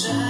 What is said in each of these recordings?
sunshine.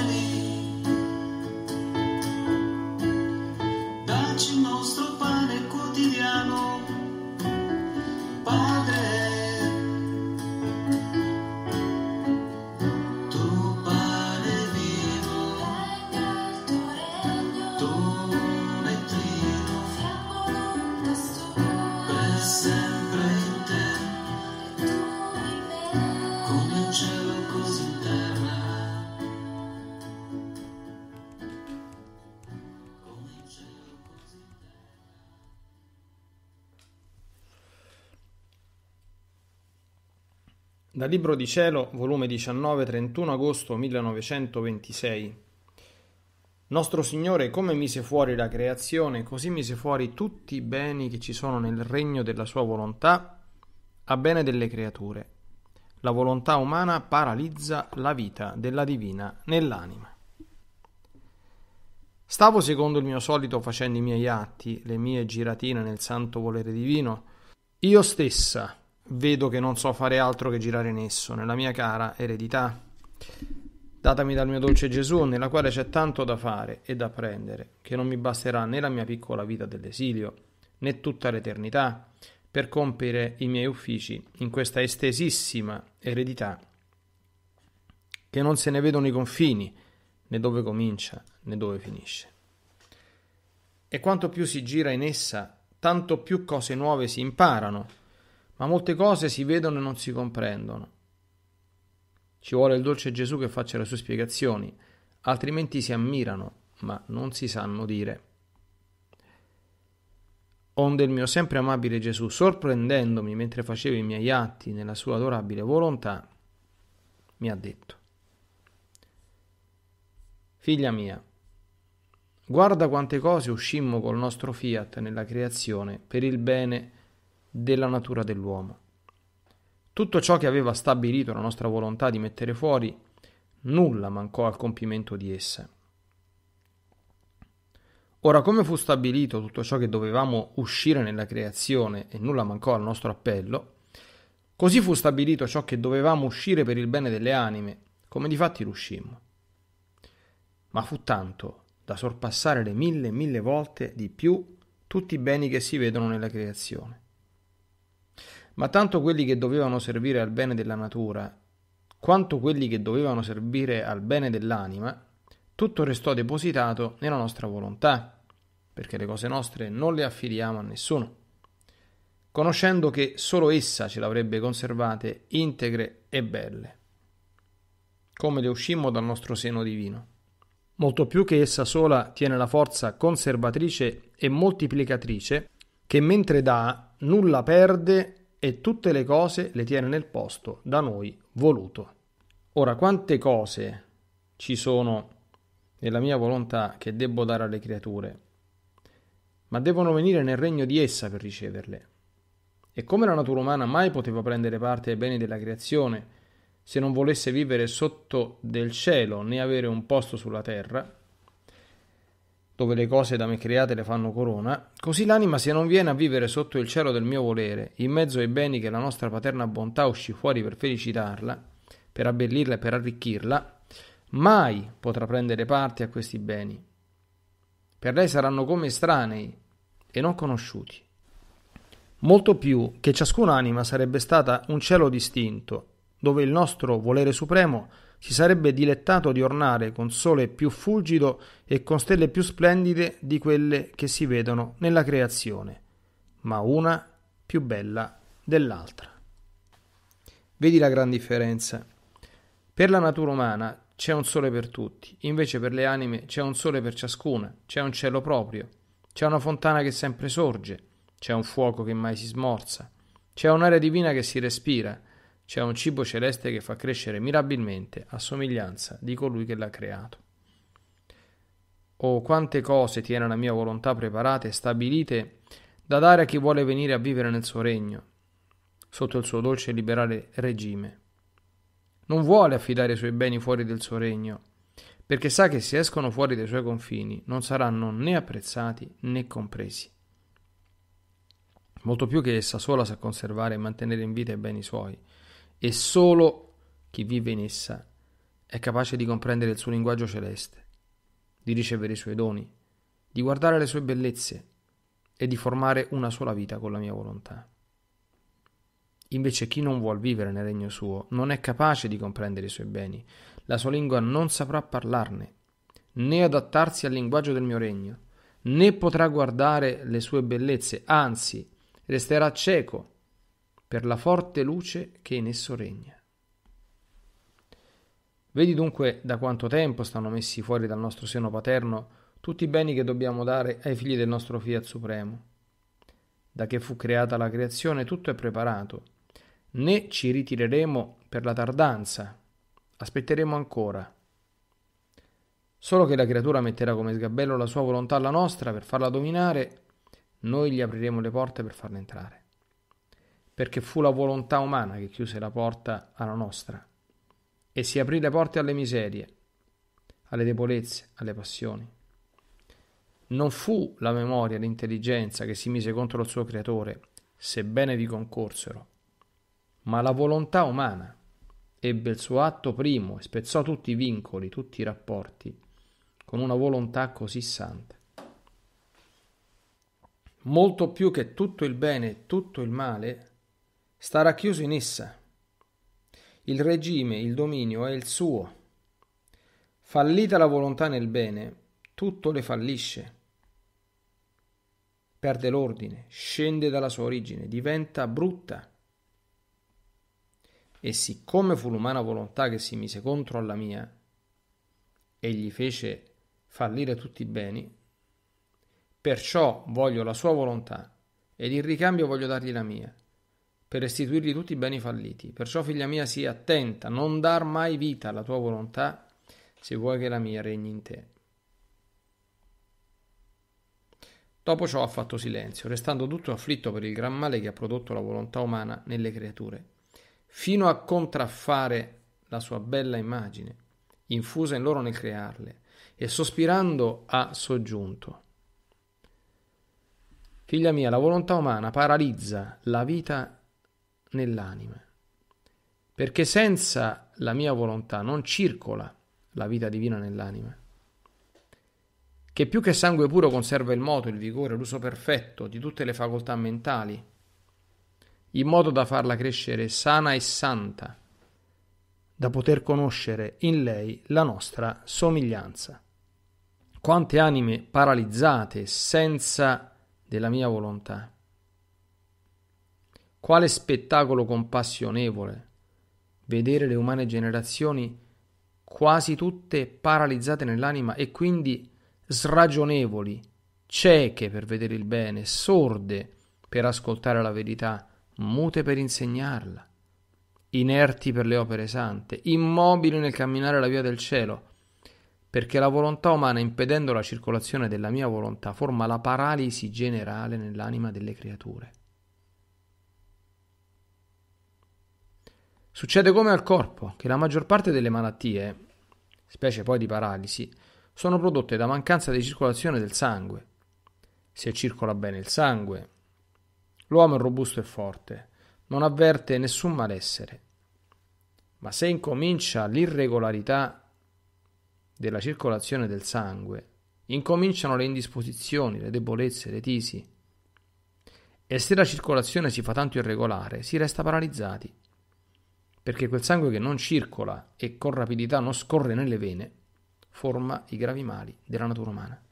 Dal Libro di Cielo, volume 19, 31 agosto 1926. Nostro Signore, come mise fuori la creazione, così mise fuori tutti i beni che ci sono nel regno della Sua volontà, a bene delle creature. La volontà umana paralizza la vita della divina nell'anima. Stavo secondo il mio solito facendo i miei atti, le mie giratine nel santo volere divino. Io stessa, vedo che non so fare altro che girare in esso, nella mia cara eredità, datami dal mio dolce Gesù, nella quale c'è tanto da fare e da prendere, che non mi basterà né la mia piccola vita dell'esilio, né tutta l'eternità, per compiere i miei uffici in questa estesissima eredità, che non se ne vedono i confini, né dove comincia, né dove finisce. E quanto più si gira in essa, tanto più cose nuove si imparano, ma molte cose si vedono e non si comprendono. Ci vuole il dolce Gesù che faccia le sue spiegazioni, altrimenti si ammirano, ma non si sanno dire. Onde il mio sempre amabile Gesù, sorprendendomi mentre facevo i miei atti nella sua adorabile volontà, mi ha detto, Figlia mia, guarda quante cose uscimmo col nostro fiat nella creazione per il bene di della natura dell'uomo. Tutto ciò che aveva stabilito la nostra volontà di mettere fuori, nulla mancò al compimento di esse. Ora, come fu stabilito tutto ciò che dovevamo uscire nella creazione e nulla mancò al nostro appello, così fu stabilito ciò che dovevamo uscire per il bene delle anime, come di fatti riuscimmo. Ma fu tanto da sorpassare le mille e mille volte di più tutti i beni che si vedono nella creazione ma tanto quelli che dovevano servire al bene della natura, quanto quelli che dovevano servire al bene dell'anima, tutto restò depositato nella nostra volontà, perché le cose nostre non le affidiamo a nessuno, conoscendo che solo essa ce l'avrebbe conservate integre e belle, come le uscimmo dal nostro seno divino molto più che essa sola tiene la forza conservatrice e moltiplicatrice, che mentre dà nulla perde e tutte le cose le tiene nel posto da noi voluto. Ora, quante cose ci sono nella mia volontà che debbo dare alle creature, ma devono venire nel regno di essa per riceverle. E come la natura umana mai poteva prendere parte ai beni della creazione se non volesse vivere sotto del cielo né avere un posto sulla terra, dove le cose da me create le fanno corona, così l'anima se non viene a vivere sotto il cielo del mio volere, in mezzo ai beni che la nostra paterna bontà uscì fuori per felicitarla, per abbellirla e per arricchirla, mai potrà prendere parte a questi beni. Per lei saranno come estranei e non conosciuti. Molto più che ciascuna anima sarebbe stata un cielo distinto, dove il nostro volere supremo si sarebbe dilettato di ornare con sole più fulgido e con stelle più splendide di quelle che si vedono nella creazione, ma una più bella dell'altra. Vedi la gran differenza. Per la natura umana c'è un sole per tutti, invece per le anime c'è un sole per ciascuna, c'è un cielo proprio, c'è una fontana che sempre sorge, c'è un fuoco che mai si smorza, c'è un'aria divina che si respira, c'è un cibo celeste che fa crescere mirabilmente a somiglianza di colui che l'ha creato. Oh, quante cose tiene la mia volontà preparate e stabilite da dare a chi vuole venire a vivere nel suo regno, sotto il suo dolce e liberale regime. Non vuole affidare i suoi beni fuori del suo regno, perché sa che se escono fuori dai suoi confini non saranno né apprezzati né compresi. Molto più che essa sola sa conservare e mantenere in vita i beni suoi, e solo chi vive in essa è capace di comprendere il suo linguaggio celeste, di ricevere i suoi doni, di guardare le sue bellezze e di formare una sola vita con la mia volontà. Invece chi non vuol vivere nel regno suo non è capace di comprendere i suoi beni, la sua lingua non saprà parlarne, né adattarsi al linguaggio del mio regno, né potrà guardare le sue bellezze, anzi resterà cieco per la forte luce che in esso regna. Vedi dunque da quanto tempo stanno messi fuori dal nostro seno paterno tutti i beni che dobbiamo dare ai figli del nostro Fiat Supremo. Da che fu creata la creazione tutto è preparato, né ci ritireremo per la tardanza, aspetteremo ancora. Solo che la creatura metterà come sgabello la sua volontà alla nostra per farla dominare, noi gli apriremo le porte per farla entrare perché fu la volontà umana che chiuse la porta alla nostra e si aprì le porte alle miserie, alle debolezze, alle passioni. Non fu la memoria, l'intelligenza che si mise contro il suo creatore, sebbene vi concorsero, ma la volontà umana ebbe il suo atto primo e spezzò tutti i vincoli, tutti i rapporti, con una volontà così santa. Molto più che tutto il bene e tutto il male, Starà chiuso in essa. Il regime, il dominio è il suo. Fallita la volontà nel bene, tutto le fallisce. Perde l'ordine, scende dalla sua origine, diventa brutta. E siccome fu l'umana volontà che si mise contro alla mia e gli fece fallire tutti i beni, perciò voglio la sua volontà ed in ricambio voglio dargli la mia per restituirgli tutti i beni falliti. Perciò, figlia mia, sii attenta, non dar mai vita alla tua volontà, se vuoi che la mia regni in te. Dopo ciò ha fatto silenzio, restando tutto afflitto per il gran male che ha prodotto la volontà umana nelle creature, fino a contraffare la sua bella immagine, infusa in loro nel crearle, e sospirando ha soggiunto. Figlia mia, la volontà umana paralizza la vita nell'anima, perché senza la mia volontà non circola la vita divina nell'anima, che più che sangue puro conserva il moto, il vigore, l'uso perfetto di tutte le facoltà mentali, in modo da farla crescere sana e santa, da poter conoscere in lei la nostra somiglianza. Quante anime paralizzate senza della mia volontà quale spettacolo compassionevole vedere le umane generazioni quasi tutte paralizzate nell'anima e quindi sragionevoli, cieche per vedere il bene, sorde per ascoltare la verità, mute per insegnarla, inerti per le opere sante, immobili nel camminare la via del cielo, perché la volontà umana, impedendo la circolazione della mia volontà, forma la paralisi generale nell'anima delle creature. Succede come al corpo, che la maggior parte delle malattie, specie poi di paralisi, sono prodotte da mancanza di circolazione del sangue. Se circola bene il sangue, l'uomo è robusto e forte, non avverte nessun malessere. Ma se incomincia l'irregolarità della circolazione del sangue, incominciano le indisposizioni, le debolezze, le tisi. E se la circolazione si fa tanto irregolare, si resta paralizzati perché quel sangue che non circola e con rapidità non scorre nelle vene forma i gravi mali della natura umana.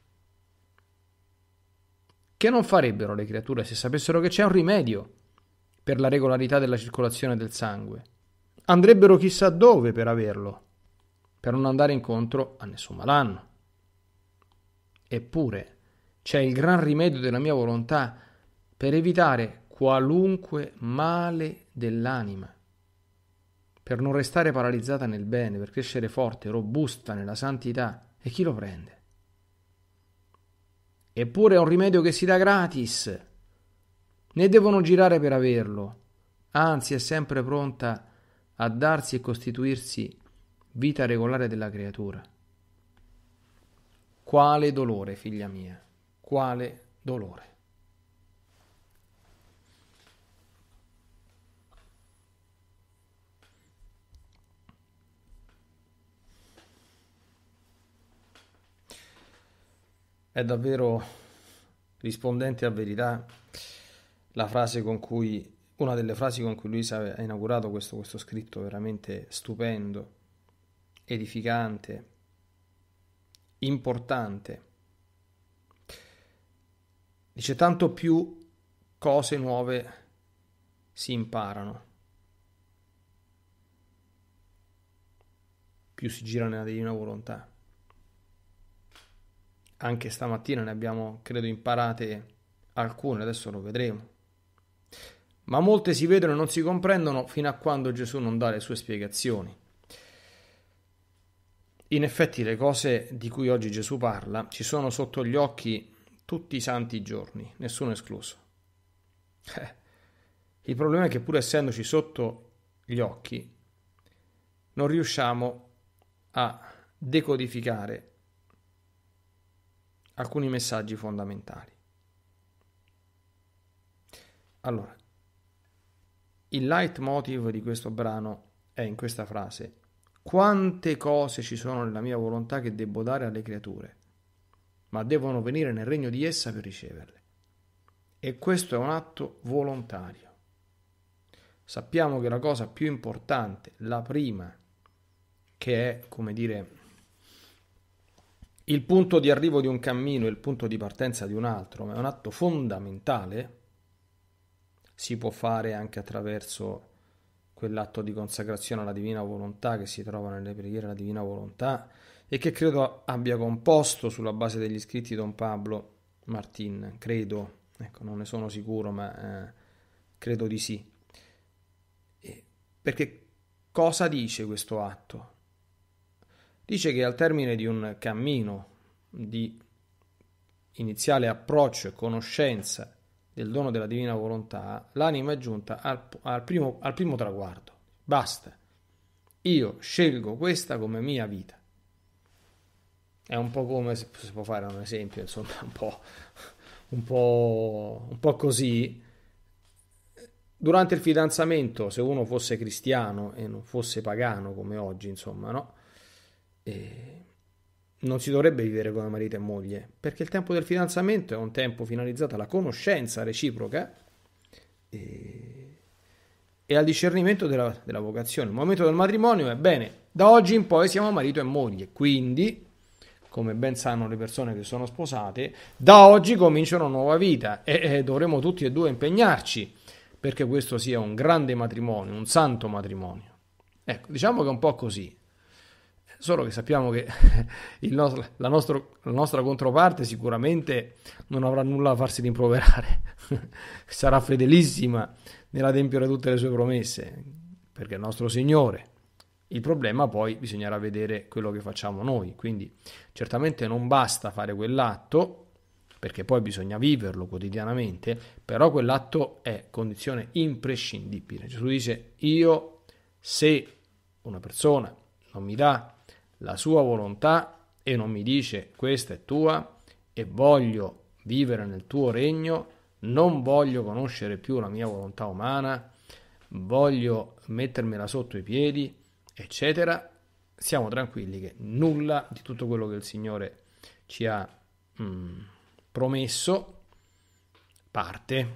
Che non farebbero le creature se sapessero che c'è un rimedio per la regolarità della circolazione del sangue? Andrebbero chissà dove per averlo, per non andare incontro a nessun malanno. Eppure c'è il gran rimedio della mia volontà per evitare qualunque male dell'anima per non restare paralizzata nel bene, per crescere forte, robusta nella santità. E chi lo prende? Eppure è un rimedio che si dà gratis. Ne devono girare per averlo. Anzi, è sempre pronta a darsi e costituirsi vita regolare della creatura. Quale dolore, figlia mia, quale dolore. È davvero rispondente a verità la frase con cui, una delle frasi con cui lui ha inaugurato questo, questo scritto veramente stupendo, edificante, importante. Dice tanto più cose nuove si imparano, più si gira nella divina volontà anche stamattina ne abbiamo, credo, imparate alcune, adesso lo vedremo. Ma molte si vedono e non si comprendono fino a quando Gesù non dà le sue spiegazioni. In effetti le cose di cui oggi Gesù parla ci sono sotto gli occhi tutti i santi giorni, nessuno escluso. Eh, il problema è che pur essendoci sotto gli occhi, non riusciamo a decodificare alcuni messaggi fondamentali. Allora, il leitmotiv di questo brano è in questa frase, quante cose ci sono nella mia volontà che devo dare alle creature, ma devono venire nel regno di essa per riceverle. E questo è un atto volontario. Sappiamo che la cosa più importante, la prima, che è, come dire, il punto di arrivo di un cammino e il punto di partenza di un altro, ma è un atto fondamentale, si può fare anche attraverso quell'atto di consacrazione alla divina volontà che si trova nelle preghiere alla divina volontà e che credo abbia composto sulla base degli scritti Don Pablo Martin, credo, ecco non ne sono sicuro ma eh, credo di sì. E perché cosa dice questo atto? Dice che al termine di un cammino di iniziale approccio e conoscenza del dono della divina volontà, l'anima è giunta al, al, primo, al primo traguardo. Basta. Io scelgo questa come mia vita. È un po' come se si può fare un esempio, insomma, un po', un po', un po così. Durante il fidanzamento, se uno fosse cristiano e non fosse pagano come oggi, insomma, no? E non si dovrebbe vivere come marito e moglie, perché il tempo del fidanzamento è un tempo finalizzato alla conoscenza reciproca e, e al discernimento della, della, vocazione. Il momento del matrimonio è bene, da oggi in poi siamo marito e moglie, quindi, come ben sanno le persone che sono sposate, da oggi comincia una nuova vita e, e dovremo tutti e due impegnarci perché questo sia un grande matrimonio, un santo matrimonio. Ecco, diciamo che è un po' così solo che sappiamo che nostro, la, nostro, la, nostra controparte sicuramente non avrà nulla da farsi rimproverare, sarà fedelissima nell'adempiere tutte le sue promesse, perché è il nostro Signore. Il problema poi bisognerà vedere quello che facciamo noi, quindi certamente non basta fare quell'atto, perché poi bisogna viverlo quotidianamente, però quell'atto è condizione imprescindibile. Gesù dice io se una persona non mi dà la sua volontà e non mi dice questa è tua e voglio vivere nel tuo regno, non voglio conoscere più la mia volontà umana, voglio mettermela sotto i piedi, eccetera, siamo tranquilli che nulla di tutto quello che il Signore ci ha mm, promesso parte.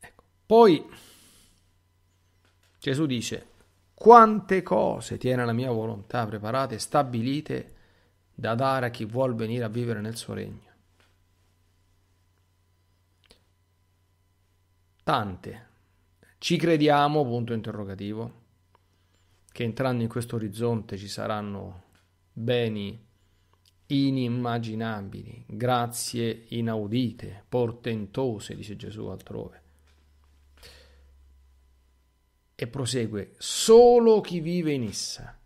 Ecco. Poi Gesù dice, quante cose tiene la mia volontà preparate e stabilite da dare a chi vuol venire a vivere nel suo regno. Tante. Ci crediamo, punto interrogativo, che entrando in questo orizzonte ci saranno beni inimmaginabili, grazie inaudite, portentose, dice Gesù altrove e prosegue, solo chi vive in essa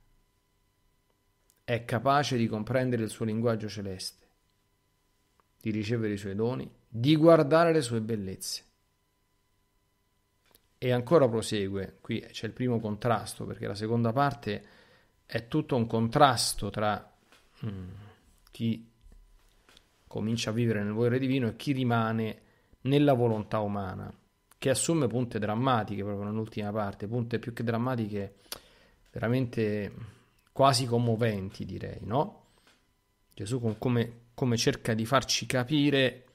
è capace di comprendere il suo linguaggio celeste, di ricevere i suoi doni, di guardare le sue bellezze. E ancora prosegue, qui c'è il primo contrasto, perché la seconda parte è tutto un contrasto tra mm, chi comincia a vivere nel volere divino e chi rimane nella volontà umana che assume punte drammatiche proprio nell'ultima parte, punte più che drammatiche, veramente quasi commoventi direi, no? Gesù con come, come cerca di farci capire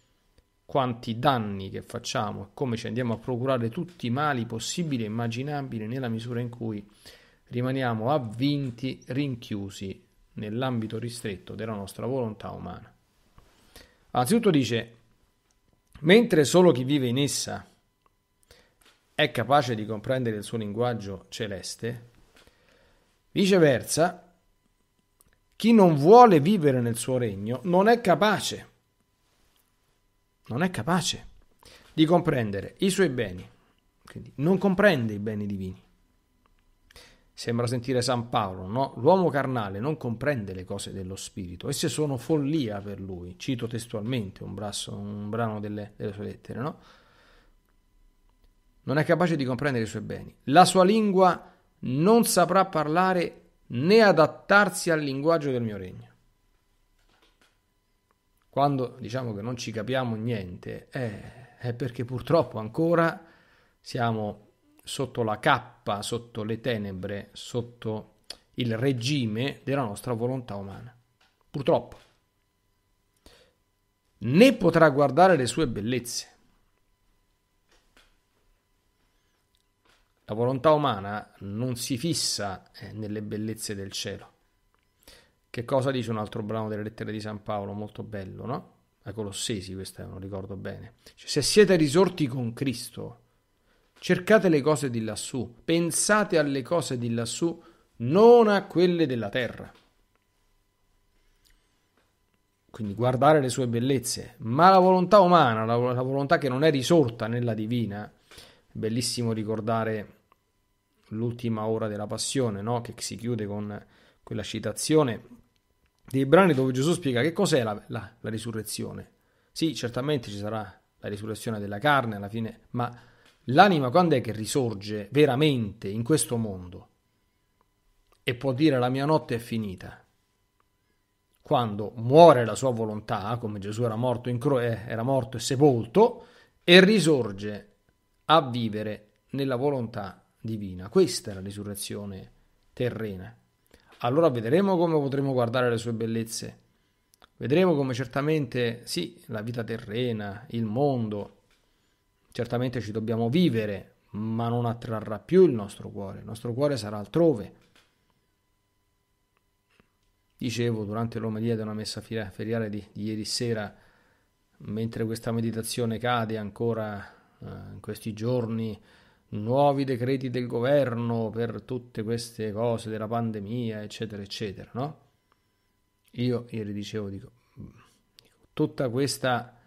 quanti danni che facciamo e come ci andiamo a procurare tutti i mali possibili e immaginabili nella misura in cui rimaniamo avvinti, rinchiusi nell'ambito ristretto della nostra volontà umana. Anzitutto dice, mentre solo chi vive in essa è capace di comprendere il suo linguaggio celeste, viceversa, chi non vuole vivere nel suo regno non è capace, non è capace di comprendere i suoi beni, quindi non comprende i beni divini. Sembra sentire San Paolo, no? L'uomo carnale non comprende le cose dello spirito, esse sono follia per lui. Cito testualmente un, brasso, un brano delle, delle sue lettere, no? non è capace di comprendere i suoi beni. La sua lingua non saprà parlare né adattarsi al linguaggio del mio regno. Quando diciamo che non ci capiamo niente, è, eh, è perché purtroppo ancora siamo sotto la cappa, sotto le tenebre, sotto il regime della nostra volontà umana. Purtroppo. Né potrà guardare le sue bellezze La volontà umana non si fissa eh, nelle bellezze del cielo. Che cosa dice un altro brano delle lettere di San Paolo, molto bello, no? Ai Colossesi, questo non ricordo bene. Cioè, se siete risorti con Cristo, cercate le cose di lassù, pensate alle cose di lassù, non a quelle della terra. Quindi guardare le sue bellezze, ma la volontà umana, la, la volontà che non è risorta nella divina, bellissimo ricordare l'ultima ora della passione, no? che si chiude con quella citazione dei brani dove Gesù spiega che cos'è la, la, la risurrezione. Sì, certamente ci sarà la risurrezione della carne alla fine, ma l'anima quando è che risorge veramente in questo mondo? E può dire la mia notte è finita. Quando muore la sua volontà, come Gesù era morto, cro- eh, era morto e sepolto, e risorge a vivere nella volontà divina. Questa è la risurrezione terrena. Allora vedremo come potremo guardare le sue bellezze. Vedremo come certamente, sì, la vita terrena, il mondo, certamente ci dobbiamo vivere, ma non attrarrà più il nostro cuore. Il nostro cuore sarà altrove. Dicevo durante l'omelia di una messa feriale di, di ieri sera, mentre questa meditazione cade ancora eh, in questi giorni, nuovi decreti del governo per tutte queste cose della pandemia, eccetera, eccetera, no? Io ieri dicevo, dico, mm, tutta questa,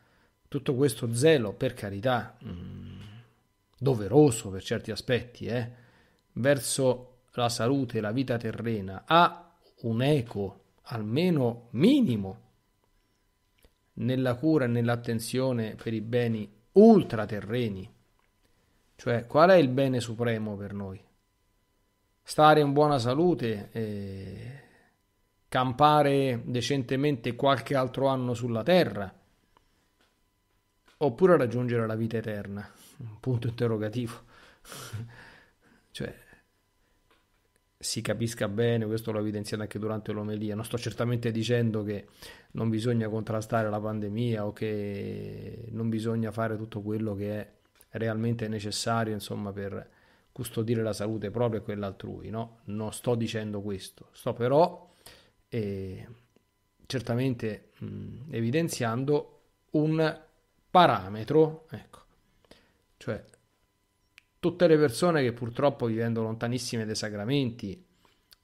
tutto questo zelo, per carità, mm, doveroso per certi aspetti, eh, verso la salute, e la vita terrena, ha un eco, almeno minimo, nella cura e nell'attenzione per i beni ultraterreni cioè, qual è il bene supremo per noi? Stare in buona salute e campare decentemente qualche altro anno sulla terra? Oppure raggiungere la vita eterna? punto interrogativo. cioè, si capisca bene, questo l'ho evidenziato anche durante l'omelia, non sto certamente dicendo che non bisogna contrastare la pandemia o che non bisogna fare tutto quello che è realmente necessario insomma, per custodire la salute propria e quella altrui. No? Non sto dicendo questo, sto però eh, certamente mh, evidenziando un parametro, ecco, cioè tutte le persone che purtroppo vivendo lontanissime dai sacramenti,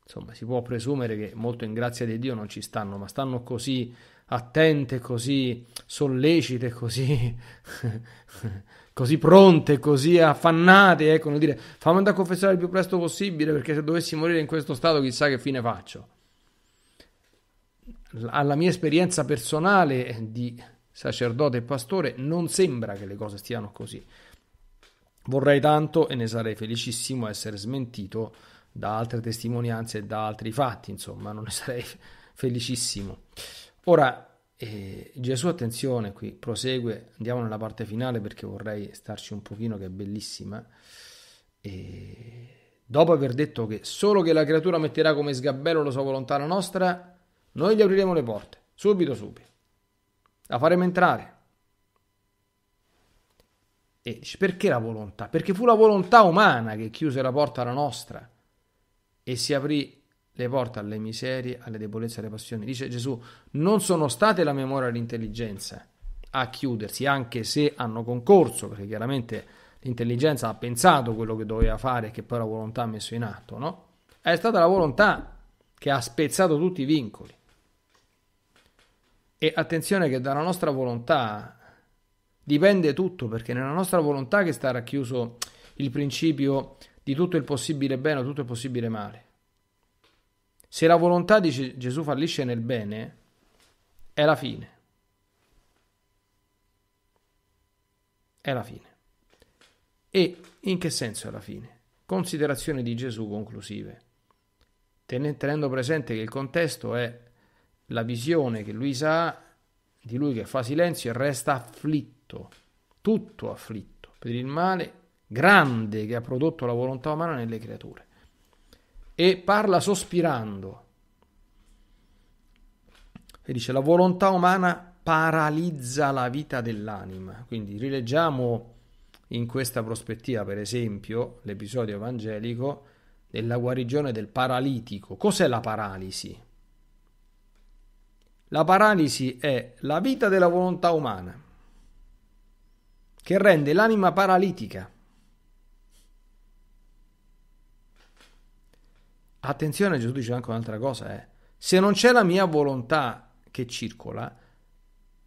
insomma, si può presumere che molto in grazia di Dio non ci stanno, ma stanno così attente, così sollecite, così così pronte, così affannate, ecco, eh, dire fammi andare a confessare il più presto possibile perché se dovessi morire in questo stato chissà che fine faccio. Alla mia esperienza personale di sacerdote e pastore non sembra che le cose stiano così. Vorrei tanto e ne sarei felicissimo essere smentito da altre testimonianze e da altri fatti, insomma, non ne sarei felicissimo. Ora, e Gesù, attenzione, qui prosegue, andiamo nella parte finale perché vorrei starci un pochino che è bellissima. E dopo aver detto che solo che la creatura metterà come sgabello la sua volontà la nostra, noi gli apriremo le porte, subito, subito. La faremo entrare. E dice, perché la volontà? Perché fu la volontà umana che chiuse la porta alla nostra e si aprì le porta alle miserie, alle debolezze, alle passioni. Dice Gesù, non sono state la memoria e l'intelligenza a chiudersi, anche se hanno concorso, perché chiaramente l'intelligenza ha pensato quello che doveva fare e che poi la volontà ha messo in atto, no? È stata la volontà che ha spezzato tutti i vincoli. E attenzione che dalla nostra volontà dipende tutto, perché nella nostra volontà che sta racchiuso il principio di tutto il possibile bene o tutto il possibile male. Se la volontà di Gesù fallisce nel bene, è la fine. È la fine. E in che senso è la fine? Considerazioni di Gesù conclusive. Tenendo presente che il contesto è la visione che Luisa ha di lui che fa silenzio e resta afflitto, tutto afflitto, per il male grande che ha prodotto la volontà umana nelle creature e parla sospirando. E dice la volontà umana paralizza la vita dell'anima. Quindi rileggiamo in questa prospettiva, per esempio, l'episodio evangelico della guarigione del paralitico. Cos'è la paralisi? La paralisi è la vita della volontà umana che rende l'anima paralitica. Attenzione, Gesù dice anche un'altra cosa, eh. se non c'è la mia volontà che circola,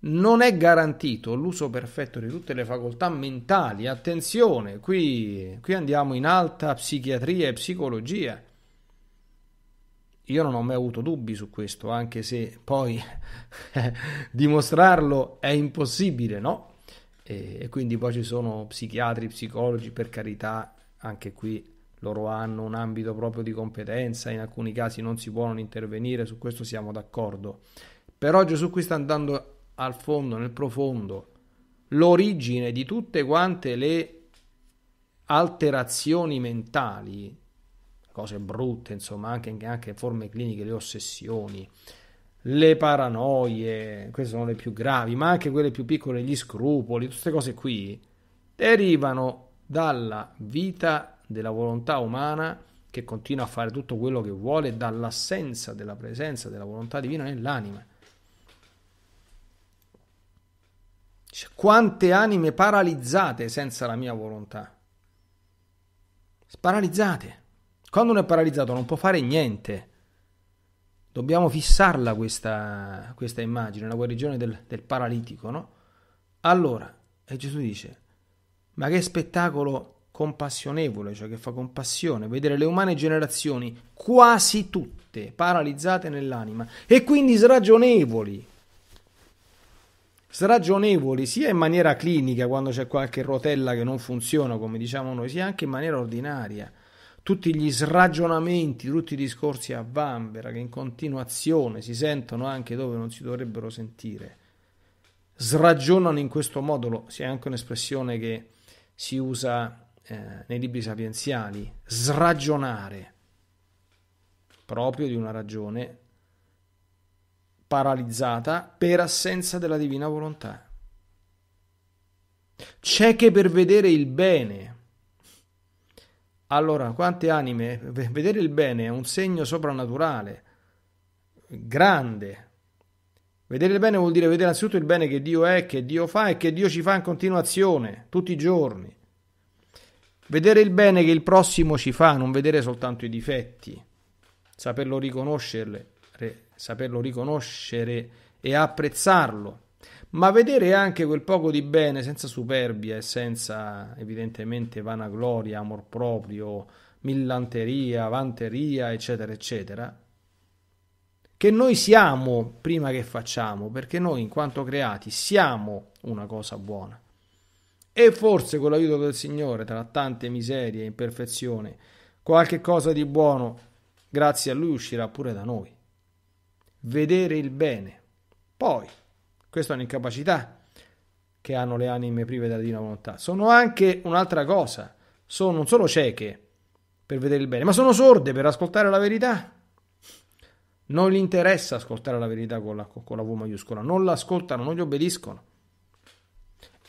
non è garantito l'uso perfetto di tutte le facoltà mentali. Attenzione, qui, qui andiamo in alta psichiatria e psicologia. Io non ho mai avuto dubbi su questo, anche se poi dimostrarlo è impossibile, no? E, e quindi poi ci sono psichiatri, psicologi, per carità, anche qui loro hanno un ambito proprio di competenza, in alcuni casi non si può non intervenire, su questo siamo d'accordo. Però Gesù qui sta andando al fondo, nel profondo, l'origine di tutte quante le alterazioni mentali, cose brutte, insomma, anche, anche forme cliniche, le ossessioni, le paranoie, queste sono le più gravi, ma anche quelle più piccole, gli scrupoli, tutte queste cose qui derivano dalla vita della volontà umana che continua a fare tutto quello che vuole dall'assenza della presenza della volontà divina nell'anima. Cioè, quante anime paralizzate senza la mia volontà? Paralizzate. Quando uno è paralizzato non può fare niente. Dobbiamo fissarla questa, questa immagine, la guarigione del, del paralitico, no? Allora, e Gesù dice, ma che spettacolo compassionevole, cioè che fa compassione, vedere le umane generazioni quasi tutte paralizzate nell'anima e quindi sragionevoli. Sragionevoli sia in maniera clinica, quando c'è qualche rotella che non funziona, come diciamo noi, sia anche in maniera ordinaria. Tutti gli sragionamenti, tutti i discorsi a vanvera che in continuazione si sentono anche dove non si dovrebbero sentire sragionano in questo modo, sia anche un'espressione che si usa eh, nei libri sapienziali, sragionare proprio di una ragione paralizzata per assenza della divina volontà. C'è che per vedere il bene. Allora, quante anime? Vedere il bene è un segno soprannaturale, grande. Vedere il bene vuol dire vedere innanzitutto il bene che Dio è, che Dio fa e che Dio ci fa in continuazione, tutti i giorni. Vedere il bene che il prossimo ci fa, non vedere soltanto i difetti, saperlo riconoscerle, re, saperlo riconoscere e apprezzarlo, ma vedere anche quel poco di bene senza superbia e senza evidentemente vanagloria, amor proprio, millanteria, vanteria, eccetera, eccetera, che noi siamo prima che facciamo, perché noi in quanto creati siamo una cosa buona e forse con l'aiuto del Signore, tra tante miserie e imperfezioni, qualche cosa di buono, grazie a Lui, uscirà pure da noi. Vedere il bene. Poi, questa è un'incapacità che hanno le anime prive della divina volontà. Sono anche un'altra cosa. Sono non solo cieche per vedere il bene, ma sono sorde per ascoltare la verità. Non gli interessa ascoltare la verità con la, con la V maiuscola, non l'ascoltano, non gli obbediscono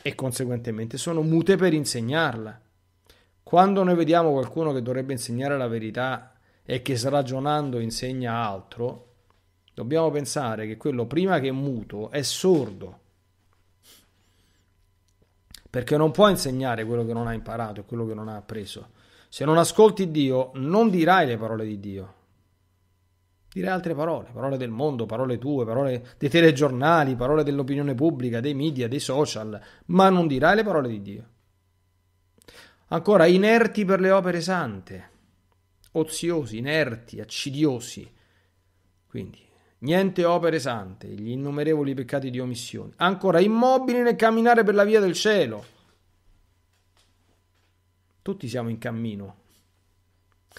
e conseguentemente sono mute per insegnarla. Quando noi vediamo qualcuno che dovrebbe insegnare la verità e che ragionando insegna altro, dobbiamo pensare che quello prima che è muto è sordo. Perché non può insegnare quello che non ha imparato e quello che non ha appreso. Se non ascolti Dio, non dirai le parole di Dio. Dire altre parole, parole del mondo, parole tue, parole dei telegiornali, parole dell'opinione pubblica, dei media, dei social, ma non dirai le parole di Dio. Ancora, inerti per le opere sante, oziosi, inerti, accidiosi. Quindi, niente opere sante, gli innumerevoli peccati di omissione, ancora immobili nel camminare per la via del cielo. Tutti siamo in cammino.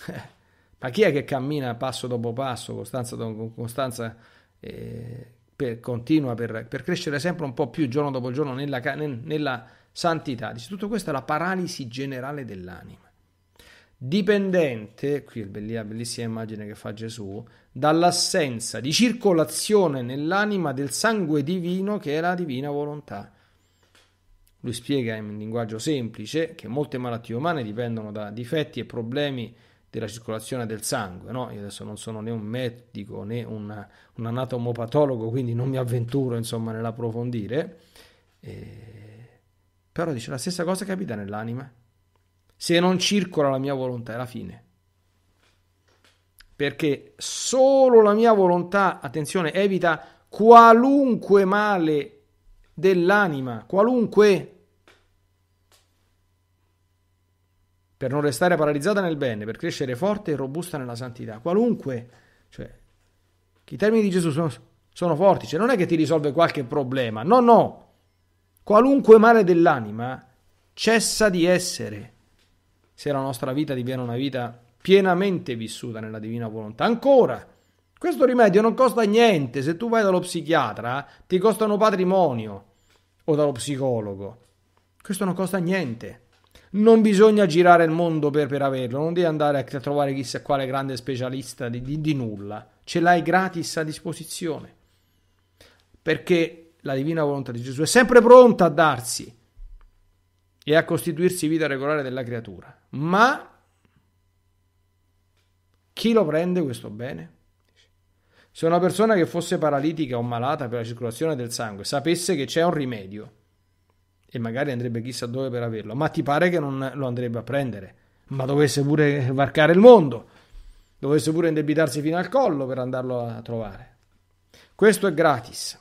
Eh, ma chi è che cammina passo dopo passo, costanza dopo costanza, eh, per, continua per, per, crescere sempre un po' più giorno dopo giorno nella, nella santità? Dice, tutto questo è la paralisi generale dell'anima. Dipendente, qui è la bellissima immagine che fa Gesù, dall'assenza di circolazione nell'anima del sangue divino che è la divina volontà. Lui spiega in linguaggio semplice che molte malattie umane dipendono da difetti e problemi della circolazione del sangue. No? Io adesso non sono né un medico né un, un anatomopatologo, quindi non mi avventuro insomma nell'approfondire. E... Eh, però dice la stessa cosa capita nell'anima. Se non circola la mia volontà è la fine. Perché solo la mia volontà, attenzione, evita qualunque male dell'anima, qualunque per non restare paralizzata nel bene, per crescere forte e robusta nella santità. Qualunque, cioè, i termini di Gesù sono, sono forti, cioè non è che ti risolve qualche problema, no, no. Qualunque male dell'anima cessa di essere se la nostra vita diviene una vita pienamente vissuta nella divina volontà. Ancora, questo rimedio non costa niente, se tu vai dallo psichiatra ti costa un patrimonio o dallo psicologo. Questo non costa niente non bisogna girare il mondo per, per averlo, non devi andare a trovare chissà quale grande specialista di, di, di nulla, ce l'hai gratis a disposizione, perché la divina volontà di Gesù è sempre pronta a darsi e a costituirsi vita regolare della creatura, ma chi lo prende questo bene? Se una persona che fosse paralitica o malata per la circolazione del sangue sapesse che c'è un rimedio, e magari andrebbe chissà dove per averlo, ma ti pare che non lo andrebbe a prendere, ma dovesse pure varcare il mondo, dovesse pure indebitarsi fino al collo per andarlo a trovare. Questo è gratis,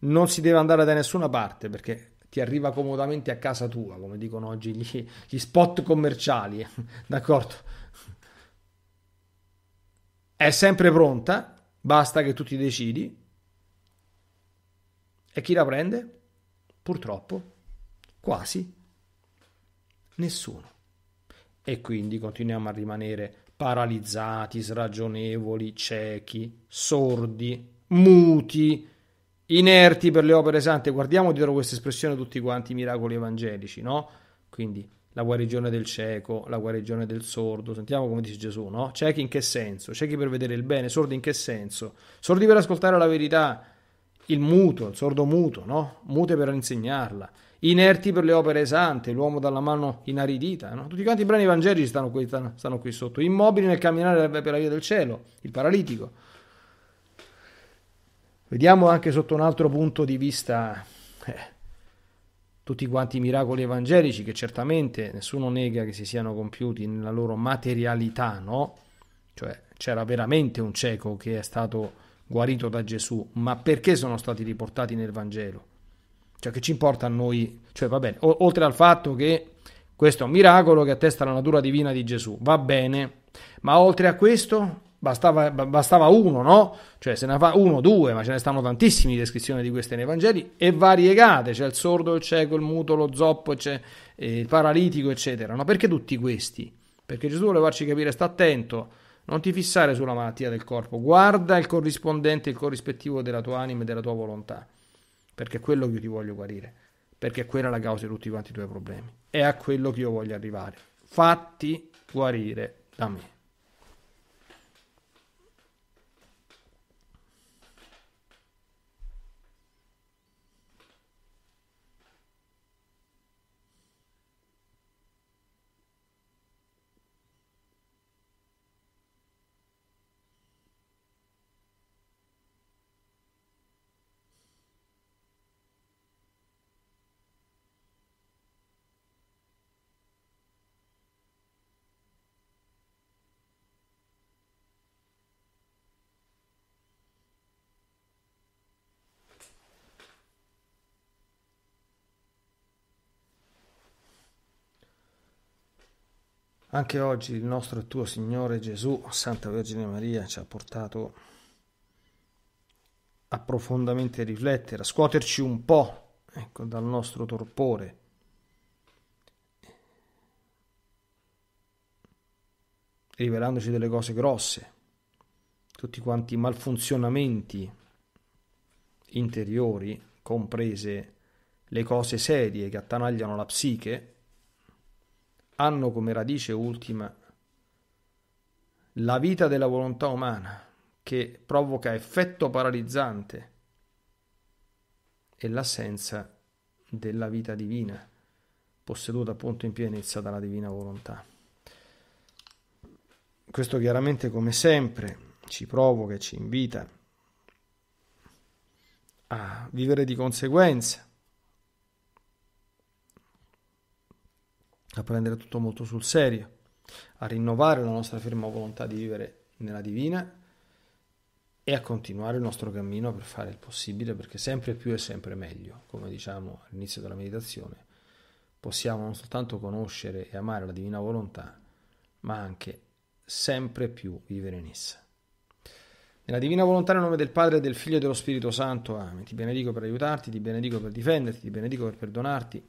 non si deve andare da nessuna parte perché ti arriva comodamente a casa tua, come dicono oggi gli, gli spot commerciali, eh. d'accordo? È sempre pronta, basta che tu ti decidi. E chi la prende? purtroppo, quasi nessuno. E quindi continuiamo a rimanere paralizzati, sragionevoli, ciechi, sordi, muti, inerti per le opere sante. Guardiamo dietro questa espressione tutti quanti i miracoli evangelici, no? Quindi la guarigione del cieco, la guarigione del sordo. Sentiamo come dice Gesù, no? Ciechi in che senso? Ciechi per vedere il bene, sordi in che senso? Sordi per ascoltare la verità, il muto, il sordo muto, no? mute per insegnarla, inerti per le opere sante, l'uomo dalla mano inaridita. No? Tutti quanti i brani evangelici stanno qui, stanno qui sotto, immobili nel camminare per la via del cielo, il paralitico. Vediamo anche sotto un altro punto di vista eh, tutti quanti i miracoli evangelici che certamente nessuno nega che si siano compiuti nella loro materialità, no? Cioè c'era veramente un cieco che è stato guarito da Gesù, ma perché sono stati riportati nel Vangelo? Cioè che ci importa a noi? Cioè va bene, o- oltre al fatto che questo è un miracolo che attesta la natura divina di Gesù, va bene, ma oltre a questo bastava, bastava uno, no? Cioè se ne fa uno, due, ma ce ne stanno tantissimi descrizioni di queste nei Vangeli e variegate, c'è cioè il sordo, il cieco, il muto, lo zoppo, cioè, eh, il paralitico, eccetera. No? Perché tutti questi? Perché Gesù voleva farci capire, sta attento, non ti fissare sulla malattia del corpo, guarda il corrispondente, il corrispettivo della tua anima e della tua volontà, perché è quello che io ti voglio guarire, perché è quella la causa di tutti quanti i tuoi problemi. È a quello che io voglio arrivare. Fatti guarire da me. Anche oggi il nostro e tuo Signore Gesù, Santa Vergine Maria, ci ha portato a profondamente riflettere, a scuoterci un po' ecco, dal nostro torpore. rivelandoci delle cose grosse, tutti quanti i malfunzionamenti interiori, comprese le cose serie che attanagliano la psiche, hanno come radice ultima la vita della volontà umana che provoca effetto paralizzante e l'assenza della vita divina, posseduta appunto in pienezza dalla divina volontà. Questo chiaramente, come sempre, ci provoca e ci invita a vivere di conseguenza a prendere tutto molto sul serio, a rinnovare la nostra ferma volontà di vivere nella divina e a continuare il nostro cammino per fare il possibile perché sempre più è sempre meglio, come diciamo all'inizio della meditazione, possiamo non soltanto conoscere e amare la divina volontà, ma anche sempre più vivere in essa. Nella divina volontà nel nome del Padre, del Figlio e dello Spirito Santo, amen. Ti benedico per aiutarti, ti benedico per difenderti, ti benedico per perdonarti.